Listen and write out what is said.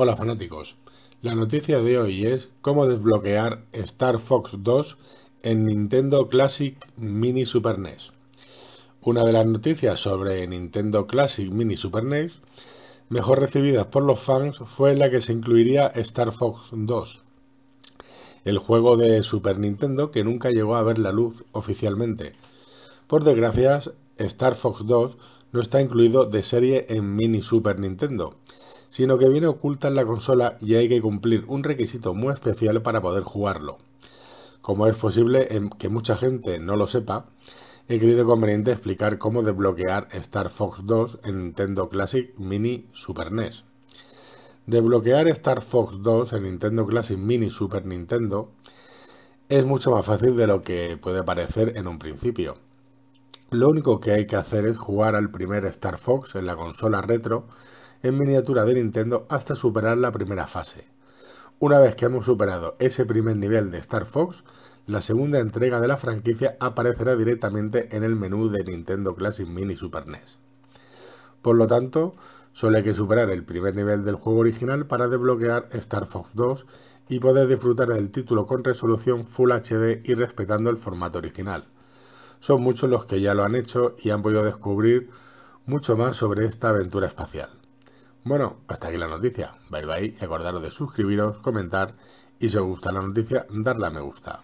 Hola fanáticos, la noticia de hoy es cómo desbloquear Star Fox 2 en Nintendo Classic Mini Super NES. Una de las noticias sobre Nintendo Classic Mini Super NES mejor recibidas por los fans fue la que se incluiría Star Fox 2, el juego de Super Nintendo que nunca llegó a ver la luz oficialmente. Por desgracia, Star Fox 2 no está incluido de serie en Mini Super Nintendo sino que viene oculta en la consola y hay que cumplir un requisito muy especial para poder jugarlo. Como es posible em, que mucha gente no lo sepa, he querido conveniente explicar cómo desbloquear Star Fox 2 en Nintendo Classic Mini Super NES. Desbloquear Star Fox 2 en Nintendo Classic Mini Super Nintendo es mucho más fácil de lo que puede parecer en un principio. Lo único que hay que hacer es jugar al primer Star Fox en la consola retro en miniatura de Nintendo hasta superar la primera fase. Una vez que hemos superado ese primer nivel de Star Fox, la segunda entrega de la franquicia aparecerá directamente en el menú de Nintendo Classic Mini Super NES. Por lo tanto, solo hay que superar el primer nivel del juego original para desbloquear Star Fox 2 y poder disfrutar del título con resolución Full HD y respetando el formato original. Son muchos los que ya lo han hecho y han podido descubrir mucho más sobre esta aventura espacial. Bueno, hasta aquí la noticia. Bye bye y acordaros de suscribiros, comentar y si os gusta la noticia, darle a me gusta.